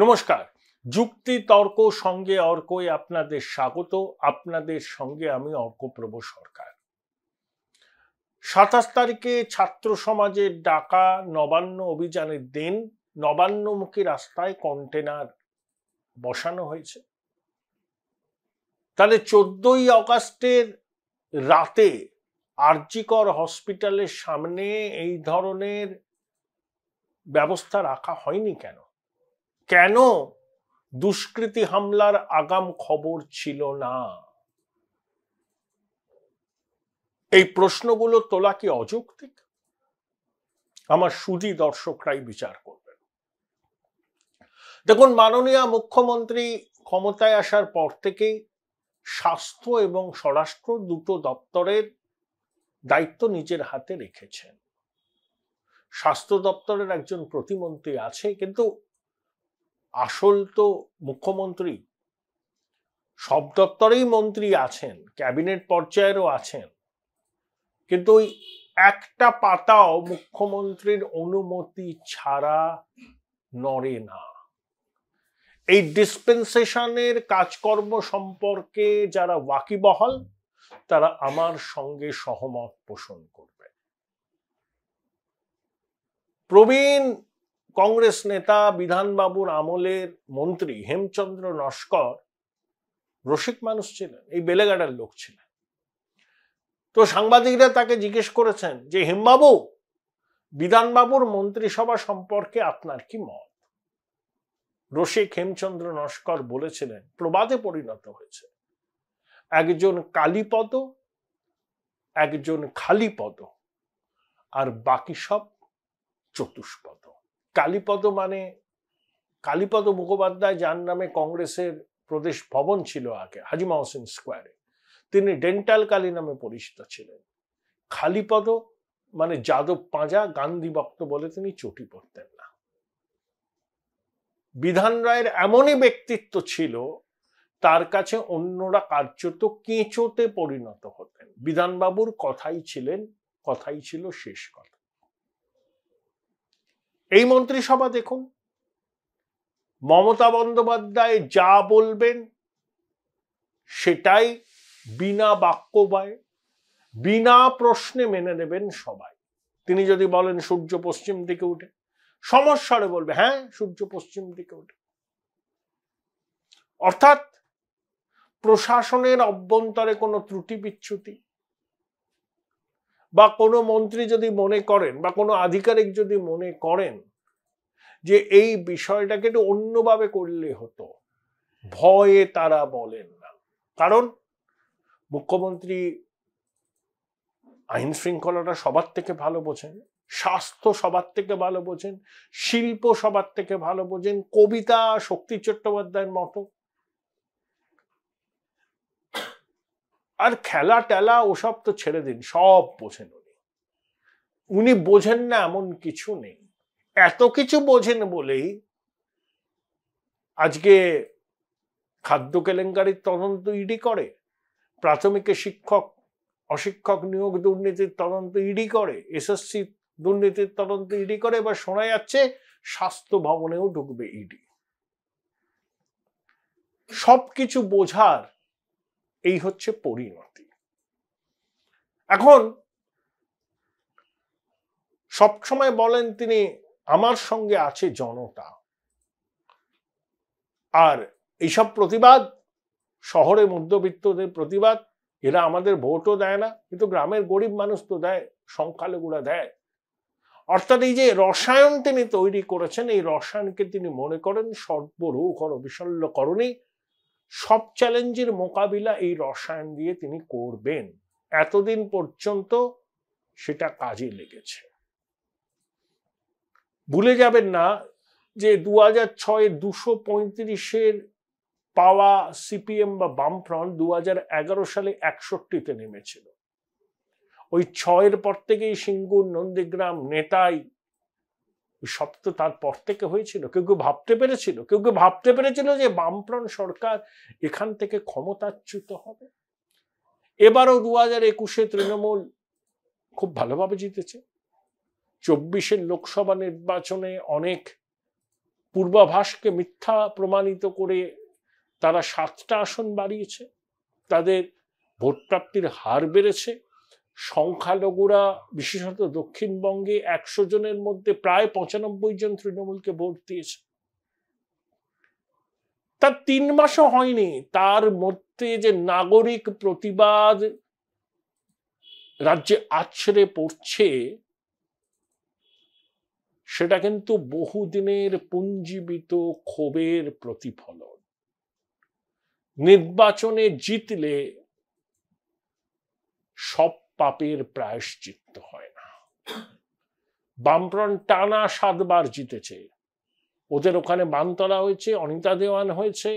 নমস্কার যুক্তি তর্ক সঙ্গে অর্কই আপনাদের স্বাগত আপনাদের সঙ্গে আমি অর্কপ্রভ সরকার সাতাশ তারিখে ছাত্র সমাজের ডাকা নবান্ন অভিযানের দিন নবান্নমুখী রাস্তায় কন্টেনার বসানো হয়েছে তাহলে চোদ্দই অগাস্টের রাতে আরজিকর হসপিটালের সামনে এই ধরনের ব্যবস্থা রাখা হয়নি কেন কেন দুষ্কৃতি হামলার আগাম খবর ছিল না এই প্রশ্নগুলো তোলা কি অযৌক্তিক আমার সুজি দর্শকরাই বিচার করবেন দেখুন মাননীয় মুখ্যমন্ত্রী ক্ষমতায় আসার পর থেকেই স্বাস্থ্য এবং স্বরাষ্ট্র দুটো দপ্তরের দায়িত্ব নিজের হাতে রেখেছেন স্বাস্থ্য দপ্তরের একজন প্রতিমন্ত্রী আছে কিন্তু আসল তো মুখ্যমন্ত্রী সব দপ্তরেই মন্ত্রী আছেন ক্যাবিনেট পর্যায়েরও আছেন কিন্তু ওই একটা পাতাও মুখ্যমন্ত্রীর অনুমতি ছাড়া নড়ে না এই ডিসপেন্সেশনের কাজকর্ম সম্পর্কে যারা ওয়াকিবহল তারা আমার সঙ্গে সহমত পোষণ করবে প্রবীণ কংগ্রেস নেতা বিধানবাবুর আমলের মন্ত্রী হেমচন্দ্র নস্কর রসিক মানুষ ছিলেন এই বেলেগাড়ার লোক ছিলেন তো সাংবাদিকরা তাকে জিজ্ঞেস করেছেন যে হেমবাবু বিধানবাবুর মন্ত্রিসভা সম্পর্কে আপনার কি মত রসিক হেমচন্দ্র নস্কর বলেছিলেন প্রবাদে পরিণত হয়েছে একজন কালীপদ একজন খালি পদ আর বাকি সব চতুষ্পদ কালীপদ মানে কালীপদ মুখোপাধ্যায় যার নামে কংগ্রেসের প্রদেশ ভবন ছিল আগে হাজি হোসেন স্কোয়ারে তিনি ডেন্টাল কালী নামে পরিচিত ছিলেন খালিপদ মানে যাদব পাঁজা গান্ধী ভক্ত বলে তিনি চটি পড়তেন না বিধান রায়ের এমনই ব্যক্তিত্ব ছিল তার কাছে অন্যরা কার্যত কেঁচোতে পরিণত হতেন বিধানবাবুর কথাই ছিলেন কথাই ছিল শেষ কথা এই মন্ত্রিসভা দেখুন মমতা বন্দ্যোপাধ্যায় যা বলবেন সেটাই বিনা বাক্যবায় বিনা প্রশ্নে মেনে নেবেন সবাই তিনি যদি বলেন সূর্য পশ্চিম দিকে উঠে সমস্যারে বলবে হ্যাঁ সূর্য পশ্চিম দিকে উঠে অর্থাৎ প্রশাসনের অভ্যন্তরে কোনো ত্রুটি বিচ্যুতি বা কোনো মন্ত্রী যদি মনে করেন বা কোনো আধিকারিক যদি মনে করেন যে এই বিষয়টাকে একটু অন্যভাবে করলে হতো ভয়ে তারা বলেন না কারণ মুখ্যমন্ত্রী আইন শৃঙ্খলাটা সবার থেকে ভালো বোঝেন স্বাস্থ্য সবার থেকে ভালো বোঝেন শিল্প সবার থেকে ভালো বোঝেন কবিতা শক্তি চট্টোপাধ্যায়ের মতো আর খেলা টেলা ওসব তো ছেড়ে দিন সব বোঝেন উনি উনি বোঝেন না এমন কিছু নেই এত কিছু বোঝেন বলেই আজকে খাদ্য কেলেঙ্কারির তদন্ত ইডি করে প্রাথমিকে শিক্ষক অশিক্ষক নিয়োগ দুর্নীতির তদন্ত ইডি করে এসএসসি দুর্নীতির তদন্ত ইডি করে বা শোনা যাচ্ছে স্বাস্থ্য ভবনেও ঢুকবে ইডি সবকিছু বোঝার এই হচ্ছে পরিণতি এখন সবসময় বলেন তিনি আমার সঙ্গে আছে জনতা আর এইসব প্রতিবাদ শহরে মধ্যবিত্তদের প্রতিবাদ এরা আমাদের ভোটও দেয় না কিন্তু গ্রামের গরিব মানুষ তো দেয় সংখ্যালঘুরা দেয় অর্থাৎ এই যে রসায়ন তিনি তৈরি করেছেন এই রসায়নকে তিনি মনে করেন সর্বরূহ বিশল্যকরণী সব চ্যালেঞ্জের মোকাবিলা এই রসায়ন দিয়ে তিনি করবেন এতদিন পর্যন্ত সেটা কাজে লেগেছে ভুলে যাবেন না যে দু হাজার ছয়ের দুশো পঁয়ত্রিশের পাওয়া সিপিএম বা বামফ্রন্ট দু হাজার এগারো সালে একষট্টিতে নেমেছিল ওই ছয়ের পর থেকেই সিঙ্গুর নন্দীগ্রাম নেতাই সব তো তারপর থেকে হয়েছিল কেউ কেউ ভাবতে পেরেছিল কেউ কেউ ভাবতে পেরেছিল যে বামপ্রাণ সরকার এখান থেকে ক্ষমতাচ্যুত হবে এবারও দু হাজার একুশে তৃণমূল খুব ভালোভাবে জিতেছে চব্বিশের লোকসভা নির্বাচনে অনেক পূর্বাভাসকে মিথ্যা প্রমাণিত করে তারা সাতটা আসন বাড়িয়েছে তাদের ভোট প্রাপ্তির হার বেড়েছে সংখ্যালঘুরা বিশেষত দক্ষিণবঙ্গে একশো জনের মধ্যে প্রায় পঁচানব্বই জন তৃণমূলকে ভোট দিয়েছে তার তিন মাসও হয়নি তার মধ্যে যে নাগরিক প্রতিবাদ রাজ্যে আছড়ে পড়ছে সেটা কিন্তু বহুদিনের পুঞ্জীবিত ক্ষোভের প্রতিফলন নির্বাচনে জিতলে সব পাপের প্রায়শ্চিত্ত হয় না বামফ্রন্ট টানা সাতবার জিতেছে ওদের ওখানে বানতলা হয়েছে অনিতা দেওয়ান হয়েছে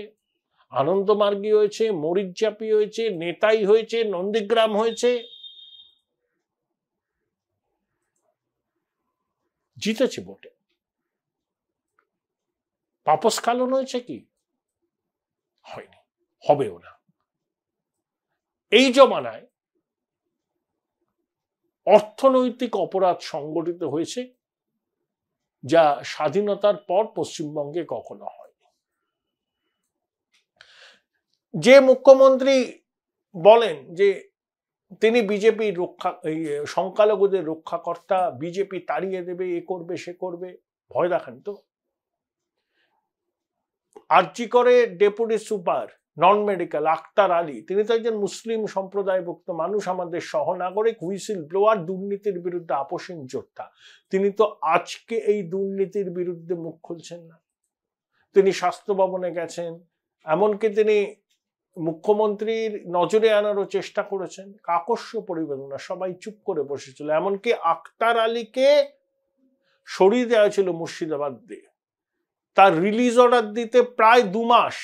আনন্দমার্গী হয়েছে মরিচাপি হয়েছে নেতাই হয়েছে নন্দীগ্রাম হয়েছে জিতেছে ভোটে পাপস্কালন হয়েছে কি হয়নি হবেও না এই জমানায় অর্থনৈতিক অপরাধ সংগঠিত হয়েছে যা স্বাধীনতার পর পশ্চিমবঙ্গে কখনো হয়নি যে মুখ্যমন্ত্রী বলেন যে তিনি বিজেপি রক্ষা সংখ্যালঘুদের রক্ষাকর্তা বিজেপি তাড়িয়ে দেবে এ করবে সে করবে ভয় দেখান তো আর্জি করে deputy super non medical Akhtar Ali তিনি তো একজন মুসলিম সম্প্রদায়ভুক্ত মানুষ আমাদের সহনাগরিক হুইসিল ব্লোয়ার দুর্নীতির বিরুদ্ধে আপোষহীন যোদ্ধা তিনি তো আজকে এই দুর্নীতির বিরুদ্ধে মুখ খুলছেন না তিনি স্বাস্থ্য ভবনে গেছেন এমনকি তিনি মুখ্যমন্ত্রীর নজরে আনারও চেষ্টা করেছেন কাকস্য পরিবেদনা সবাই চুপ করে বসেছিল এমনকি আক্তার আলীকে সরিয়ে দেওয়া ছিল মুর্শিদাবাদ দিয়ে তার রিলিজ অর্ডার দিতে প্রায় দু মাস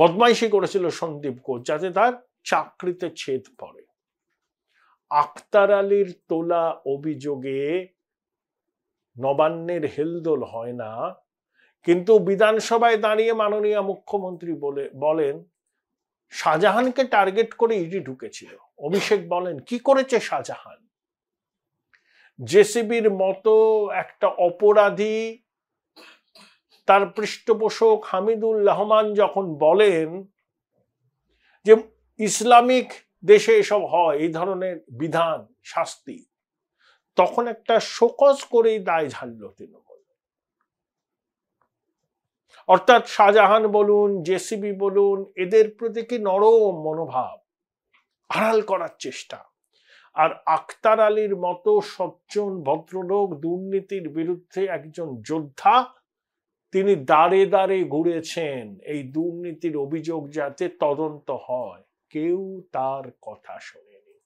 বদমাইশি করেছিল সন্দীপ কোচ যাতে তার চাকরিতে ছেদ পড়ে আক্তার আলীর তোলা অভিযোগে নবান্নের হেলদোল হয় না কিন্তু বিধানসভায় দাঁড়িয়ে মাননীয় মুখ্যমন্ত্রী বলে বলেন শাহজাহানকে টার্গেট করে ইডি ঢুকেছিল অভিষেক বলেন কি করেছে শাহজাহান জেসিবির মতো একটা অপরাধী তার পৃষ্ঠপোষক হামিদুল রহমান যখন বলেন যে ইসলামিক দেশে এসব হয় এই ধরনের বিধান শাস্তি তখন একটা শোকজ করেই দায় ঝাড়ল তৃণমূল অর্থাৎ শাহজাহান বলুন জেসিবি বলুন এদের প্রতি কি নরম মনোভাব আড়াল করার চেষ্টা আর আক্তার আলীর মতো সজ্জন ভদ্রলোক দুর্নীতির বিরুদ্ধে একজন যোদ্ধা তিনি দাঁড়ে দাঁড়ে ঘুরেছেন এই দুর্নীতির অভিযোগ যাতে তদন্ত হয় কেউ তার কথা শোনেনি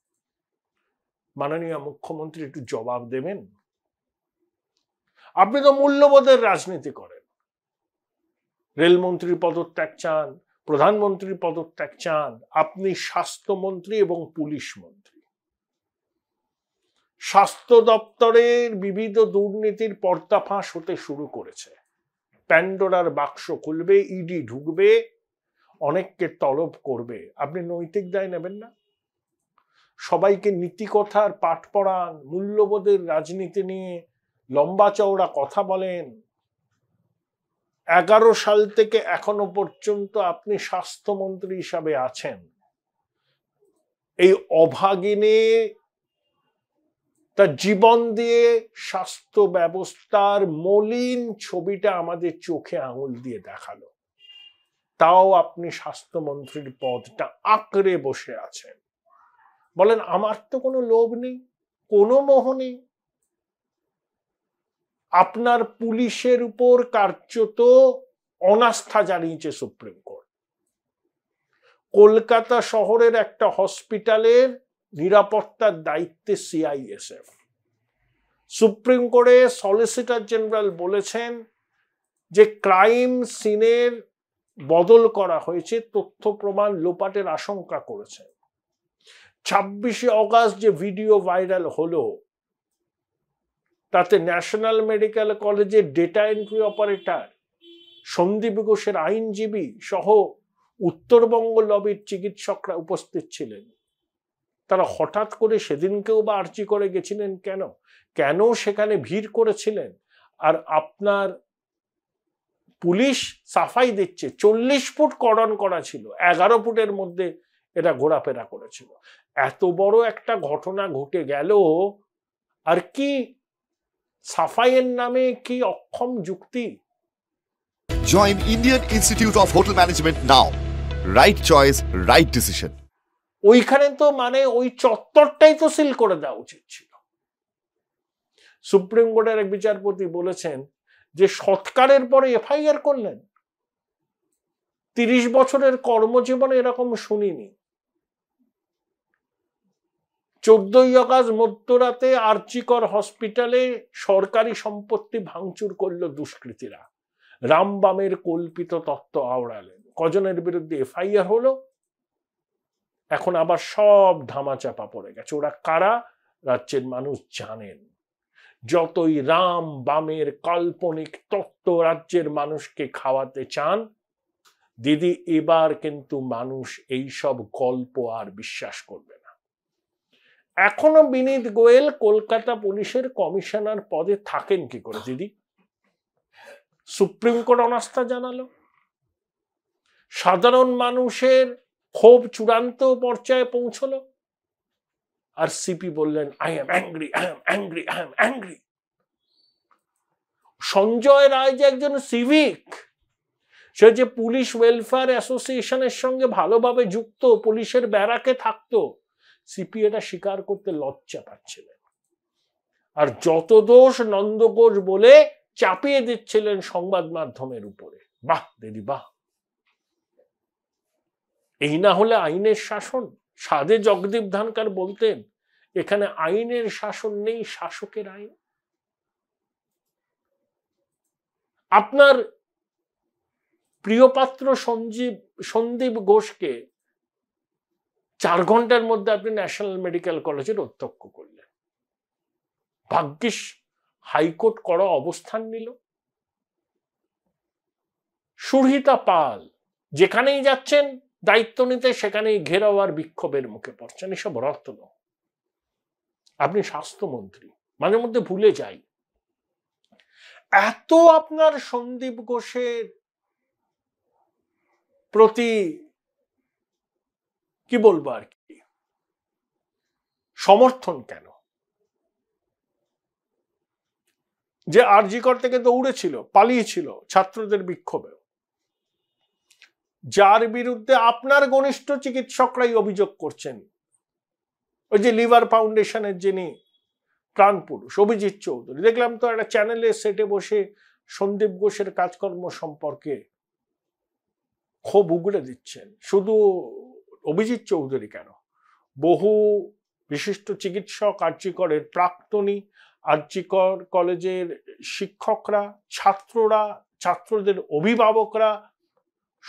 মাননীয় মুখ্যমন্ত্রী একটু জবাব দেবেন আপনি তো মূল্যবোধের রাজনীতি করেন রেলমন্ত্রী পদত্যাগ চান প্রধানমন্ত্রী পদত্যাগ চান আপনি স্বাস্থ্যমন্ত্রী এবং পুলিশ মন্ত্রী স্বাস্থ্য দপ্তরের বিবিধ দুর্নীতির পর্দাফাঁস হতে শুরু করেছে প্যান্ডোরার বাক্স খুলবে ইডি ঢুকবে অনেককে তলব করবে আপনি নৈতিক দায় নেবেন না সবাইকে নীতিকথার পাঠ পড়ান মূল্যবোধের রাজনীতি নিয়ে লম্বা চওড়া কথা বলেন এগারো সাল থেকে এখনো পর্যন্ত আপনি স্বাস্থ্যমন্ত্রী হিসাবে আছেন এই অভাগিনী তার জীবন দিয়ে স্বাস্থ্য ব্যবস্থার মলিন ছবিটা আমাদের চোখে আঙুল দিয়ে দেখালো তাও আপনি স্বাস্থ্যমন্ত্রীর পদটা আঁকড়ে বসে আছেন বলেন আমার তো কোনো লোভ নেই কোনো মোহ নেই আপনার পুলিশের উপর কার্যত অনাস্থা জানিয়েছে সুপ্রিম কোর্ট কলকাতা শহরের একটা হসপিটালের নিরাপত্তার দায়িত্বে সিআইএসএফ সুপ্রিম কোর্টে সলিসিটর জেনারেল বলেছেন যে ক্রাইম সিনের বদল করা হয়েছে তথ্য প্রমাণ লোপাটের আশঙ্কা করেছে ছাব্বিশে অগাস্ট যে ভিডিও ভাইরাল হলো তাতে ন্যাশনাল মেডিকেল কলেজের ডেটা এন্ট্রি অপারেটর সন্দীপ ঘোষের আইনজীবী সহ উত্তরবঙ্গ লবির চিকিৎসকরা উপস্থিত ছিলেন তারা হঠাৎ করে সেদিনকেও বা আর্জি করে গেছিলেন কেন কেন সেখানে ভিড় করেছিলেন আর আপনার পুলিশ সাফাই দিচ্ছে চল্লিশ ফুট করণ করা ছিল এগারো ফুটের মধ্যে এটা ঘোরাফেরা করেছিল এত বড় একটা ঘটনা ঘটে গেল আর কি সাফাইয়ের নামে কি অক্ষম যুক্তি join Indian Institute of Hotel Management now right choice right decision ওইখানে তো মানে ওই চত্বরটাই তো সিল করে দেওয়া উচিত ছিল সুপ্রিম কোর্টের এক বিচারপতি বলেছেন যে সৎকারের পরে এফআইআর করলেন তিরিশ বছরের কর্মজীবনে এরকম শুনিনি চোদ্দই আগস্ট মধ্যরাতে আর্চিকর হসপিটালে সরকারি সম্পত্তি ভাঙচুর করল দুষ্কৃতীরা রামবামের কল্পিত তত্ত্ব আওড়ালেন কজনের বিরুদ্ধে এফআইআর হলো এখন আবার সব ধামাচাপা পড়ে গেছে ওরা কারা রাজ্যের মানুষ জানেন যতই রাম বামের কাল্পনিক তত্ত্ব রাজ্যের মানুষকে খাওয়াতে চান দিদি এবার কিন্তু মানুষ এই সব গল্প আর বিশ্বাস করবে না এখনো বিনীত গোয়েল কলকাতা পুলিশের কমিশনার পদে থাকেন কি করে দিদি সুপ্রিম কোর্ট অনাস্থা জানালো সাধারণ মানুষের ক্ষোভ চূড়ান্ত পর্যায়ে পৌঁছল আর সিপি বললেন I am angry I am angry I am angry Sanjay Roy যে একজন সিভিক সে যে পুলিশ ওয়েলফেয়ার অ্যাসোসিয়েশনের সঙ্গে ভালোভাবে যুক্ত পুলিশের ব্যারাকে থাকতো সিপি এটা স্বীকার করতে লজ্জা পাচ্ছিলেন আর যত দোষ নন্দঘোষ বলে চাপিয়ে দিচ্ছিলেন সংবাদ মাধ্যমের উপরে বাহ দেদি বাহ এই না হলে আইনের শাসন সাদে জগদীপ ধানকার বলতেন এখানে আইনের শাসন নেই শাসকের আইন আপনার প্রিয়পাত্র সঞ্জীব সন্দীপ ঘোষকে চার ঘন্টার মধ্যে আপনি ন্যাশনাল মেডিকেল কলেজের অধ্যক্ষ করলেন ভাগ্যিস হাইকোর্ট করা অবস্থান নিল সুরহিতা পাল যেখানেই যাচ্ছেন দায়িত্ব নিতে সেখানে ঘেরাও আর বিক্ষোভের মুখে পড়ছেন এসব রত্ন আপনি স্বাস্থ্যমন্ত্রী মাঝে মধ্যে ভুলে যাই এত আপনার সন্দীপ ঘোষের প্রতি কি বলবো আর কি সমর্থন কেন যে আরজিকর থেকে দৌড়েছিল পালিয়েছিল ছাত্রদের বিক্ষোভে যার বিরুদ্ধে আপনার ঘনিষ্ঠ চিকিৎসকরাই অভিযোগ করছেন ওই যে লিভার ফাউন্ডেশনের যিনি প্রাণপুরুষ অভিজিৎ চৌধুরী দেখলাম তো একটা চ্যানেলে সেটে বসে সন্দীপ ঘোষের কাজকর্ম সম্পর্কে ক্ষোভ উগড়ে দিচ্ছেন শুধু অভিজিৎ চৌধুরী কেন বহু বিশিষ্ট চিকিৎসক আর্যিকরের প্রাক্তনী আর্যিকর কলেজের শিক্ষকরা ছাত্ররা ছাত্রদের অভিভাবকরা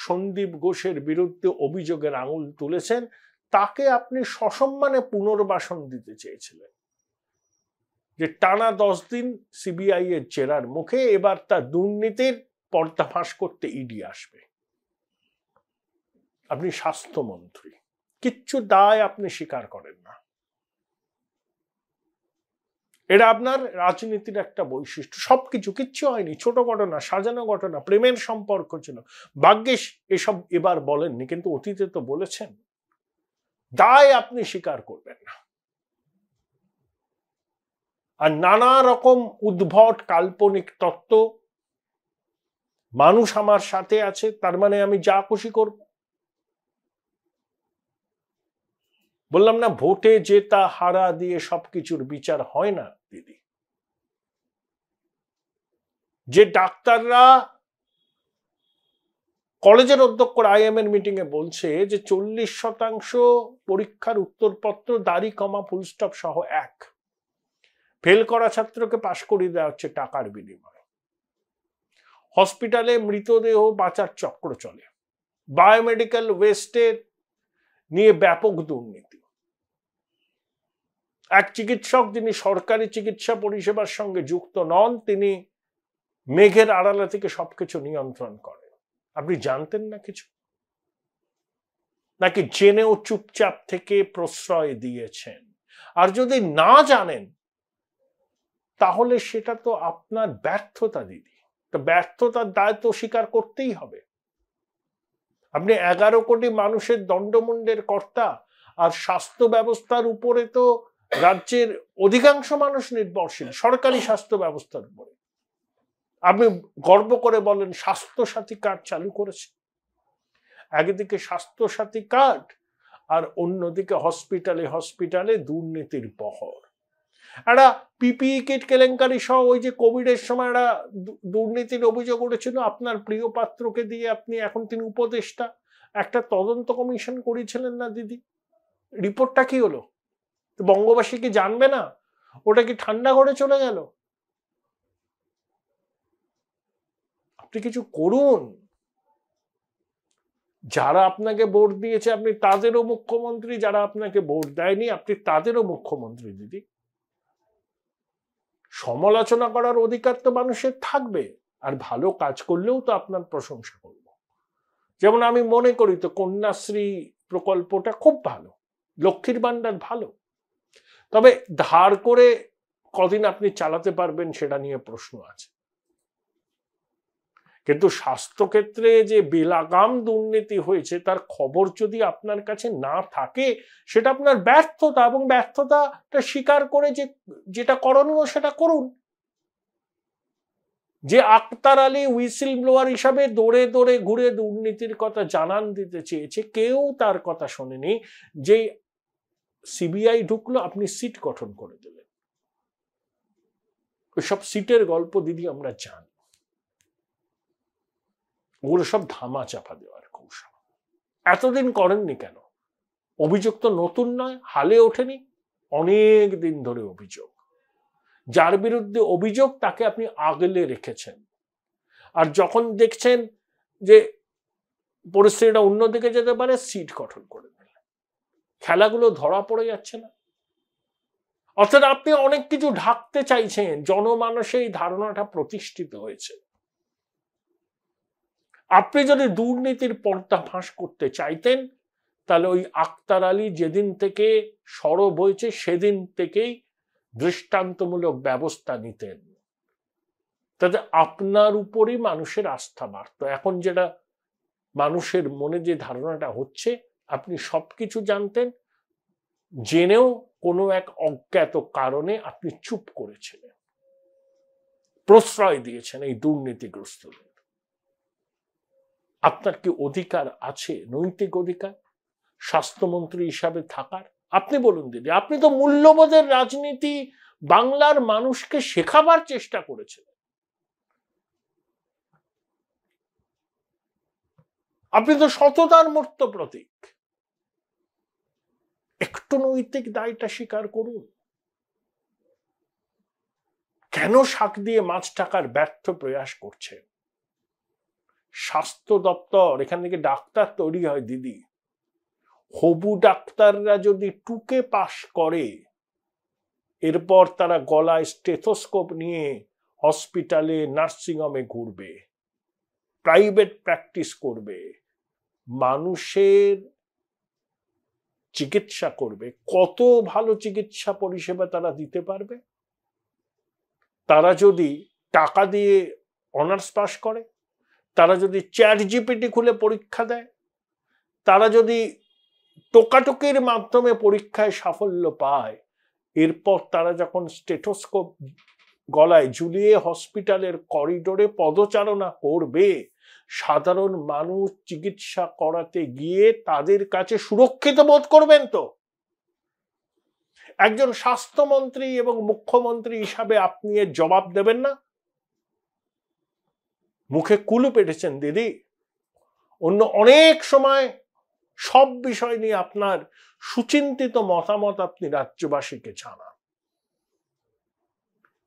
সন্দীপ ঘোষের বিরুদ্ধে অভিযোগের আঙুল তুলেছেন তাকে আপনি সসম্মানে পুনর্বাসন দিতে চেয়েছিলেন যে টানা দশ দিন সিবিআই এর জেরার মুখে এবার তার দুর্নীতির পর্দাফাঁস করতে ইডি আসবে আপনি স্বাস্থ্যমন্ত্রী কিচ্ছু দায় আপনি স্বীকার করেন না এটা আপনার রাজনীতির একটা বৈশিষ্ট্য সব কিছু কিচ্ছু হয়নি ছোট ঘটনা সাজানো ঘটনা প্রেমের সম্পর্ক ছিল ভাগ্যেশ এসব এবার বলেননি কিন্তু অতীতে তো বলেছেন দায় আপনি স্বীকার করবেন না আর নানা রকম উদ্ভট কাল্পনিক তত্ত্ব মানুষ আমার সাথে আছে তার মানে আমি যা খুশি করব বললাম না ভোটে জেতা হারা দিয়ে সবকিছুর বিচার হয় না তিনি যে ডাক্তাররা কলেজের অধ্যক্ষর আইএমএর মিটিং এ বলছে যে চল্লিশ শতাংশ পরীক্ষার উত্তরপত্র দাড়ি কমা ফুলস্টপ সহ এক ফেল করা ছাত্রকে পাশ করিয়ে দেওয়া হচ্ছে টাকার বিনিময়ে হসপিটালে মৃতদেহ বাঁচার চক্র চলে বায়োমেডিক্যাল ওয়েস্টের নিয়ে ব্যাপক দুর্নীতি এক চিকিৎসক যিনি সরকারি চিকিৎসা পরিষেবার সঙ্গে যুক্ত নন তিনি মেঘের আড়ালা থেকে সবকিছু নিয়ন্ত্রণ করেন আপনি জানতেন না কিছু নাকি জেনেও চুপচাপ থেকে প্রশ্রয় দিয়েছেন আর যদি না জানেন তাহলে সেটা তো আপনার ব্যর্থতা দিদি তো ব্যর্থতার দায় তো স্বীকার করতেই হবে আপনি এগারো কোটি মানুষের দণ্ডমুণ্ডের কর্তা আর স্বাস্থ্য ব্যবস্থার উপরে তো রাজ্যের অধিকাংশ মানুষ নির্ভরশীল সরকারি স্বাস্থ্য ব্যবস্থার উপরে আপনি গর্ব করে বলেন স্বাস্থ্য সাথী কার্ড চালু করেছে একদিকে স্বাস্থ্য সাথী কার্ড আর অন্যদিকে হসপিটালে হসপিটালে দুর্নীতির বহর একটা পিপিই কিট কেলেঙ্কারি সহ ওই যে কোভিডের সময় একটা দুর্নীতির অভিযোগ উঠেছিল আপনার প্রিয় পাত্রকে দিয়ে আপনি এখন তিনি উপদেষ্টা একটা তদন্ত কমিশন করেছিলেন না দিদি রিপোর্টটা কি হলো বঙ্গবাসী কি জানবে না ওটা কি ঠান্ডা ঘরে চলে গেল আপনি কিছু করুন যারা আপনাকে ভোট দিয়েছে আপনি তাদেরও মুখ্যমন্ত্রী যারা আপনাকে ভোট দেয়নি আপনি তাদেরও মুখ্যমন্ত্রী দিদি সমালোচনা করার অধিকার তো মানুষের থাকবে আর ভালো কাজ করলেও তো আপনার প্রশংসা করব যেমন আমি মনে করি তো কন্যাশ্রী প্রকল্পটা খুব ভালো লক্ষ্মীর ভাণ্ডার ভালো তবে ধার করে কদিন আপনি চালাতে পারবেন সেটা নিয়ে প্রশ্ন আছে কিন্তু স্বাস্থ্যক্ষেত্রে যে বেলাগাম দুর্নীতি হয়েছে তার খবর যদি আপনার কাছে না থাকে সেটা আপনার ব্যর্থতা এবং ব্যর্থতাটা স্বীকার করে যে যেটা করণীয় সেটা করুন যে আক্তার আলী উইসিল ব্লোয়ার হিসাবে দৌড়ে দৌড়ে ঘুরে দুর্নীতির কথা জানান দিতে চেয়েছে কেউ তার কথা শোনেনি যে সিবিআই ঢুকলো আপনি সিট গঠন করে দিলেন ওইসব সিটের গল্প দিদি আমরা জানি ওগুলো সব ধামা চাপা দেওয়ার কৌশল এতদিন করেননি কেন অভিযোগ তো নতুন নয় হালে ওঠেনি অনেক দিন ধরে অভিযোগ যার বিরুদ্ধে অভিযোগ তাকে আপনি আগলে রেখেছেন আর যখন দেখছেন যে পরিস্থিতিটা অন্যদিকে যেতে পারে সিট গঠন করে খেলাগুলো ধরা পড়ে যাচ্ছে না অর্থাৎ আপনি অনেক কিছু ঢাকতে চাইছেন জনমানসে এই ধারণাটা প্রতিষ্ঠিত হয়েছে আপনি যদি দুর্নীতির পর্দা ফাঁস করতে চাইতেন তাহলে ওই আক্তার আলী যেদিন থেকে সরব হয়েছে সেদিন থেকেই দৃষ্টান্তমূলক ব্যবস্থা নিতেন তাতে আপনার উপরই মানুষের আস্থা বাড়ত এখন যেটা মানুষের মনে যে ধারণাটা হচ্ছে আপনি সব কিছু জানতেন জেনেও কোনো এক অজ্ঞাত কারণে আপনি চুপ করেছিলেন প্রশ্রয় দিয়েছেন এই দুর্নীতিগ্রস্তদের আপনার কি অধিকার আছে নৈতিক অধিকার স্বাস্থ্যমন্ত্রী হিসাবে থাকার আপনি বলুন দিদি আপনি তো মূল্যবোধের রাজনীতি বাংলার মানুষকে শেখাবার চেষ্টা করেছেন আপনি তো সততার মূর্ত প্রতীক রাষ্ট্রনৈতিক দায়টা স্বীকার করুন কেন শাক দিয়ে মাছ টাকার ব্যর্থ প্রয়াস করছে স্বাস্থ্য দপ্তর এখান থেকে ডাক্তার তৈরি হয় দিদি হবু ডাক্তাররা যদি টুকে পাস করে এরপর তারা গলায় স্টেথোস্কোপ নিয়ে হসপিটালে নার্সিংহোমে ঘুরবে প্রাইভেট প্র্যাকটিস করবে মানুষের চিকিৎসা করবে কত ভালো চিকিৎসা পরিষেবা তারা দিতে পারবে তারা যদি টাকা দিয়ে অনার্স পাস করে তারা যদি চ্যাট জিপিটি খুলে পরীক্ষা দেয় তারা যদি টোকাটোকির মাধ্যমে পরীক্ষায় সাফল্য পায় এরপর তারা যখন স্টেটোস্কোপ গলায় ঝুলিয়ে হসপিটালের করিডোরে পদচারণা করবে সাধারণ মানুষ চিকিৎসা করাতে গিয়ে তাদের কাছে সুরক্ষিত বোধ করবেন তো একজন স্বাস্থ্যমন্ত্রী এবং মুখ্যমন্ত্রী হিসাবে আপনি এর জবাব দেবেন না মুখে কুলু পেটেছেন দিদি অন্য অনেক সময় সব বিষয় নিয়ে আপনার সুচিন্তিত মতামত আপনি রাজ্যবাসীকে জানান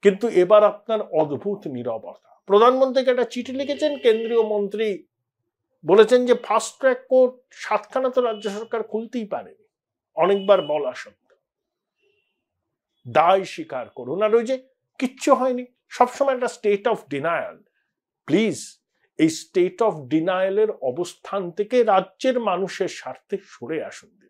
কিন্তু এবার আপনার অদ্ভুত নিরবতা প্রধানমন্ত্রীকে একটা চিঠি লিখেছেন কেন্দ্রীয় মন্ত্রী বলেছেন যে ফাস্ট ট্র্যাক কোর্ট সাতখানা তো রাজ্য সরকার খুলতেই পারেনি অনেকবার বলা সত্ত্বেও দায় স্বীকার করুন আর ওই যে কিচ্ছু হয়নি সবসময় একটা স্টেট অফ ডিনায়াল প্লিজ এই স্টেট অফ ডিনায়ালের অবস্থান থেকে রাজ্যের মানুষের স্বার্থে সরে আসুন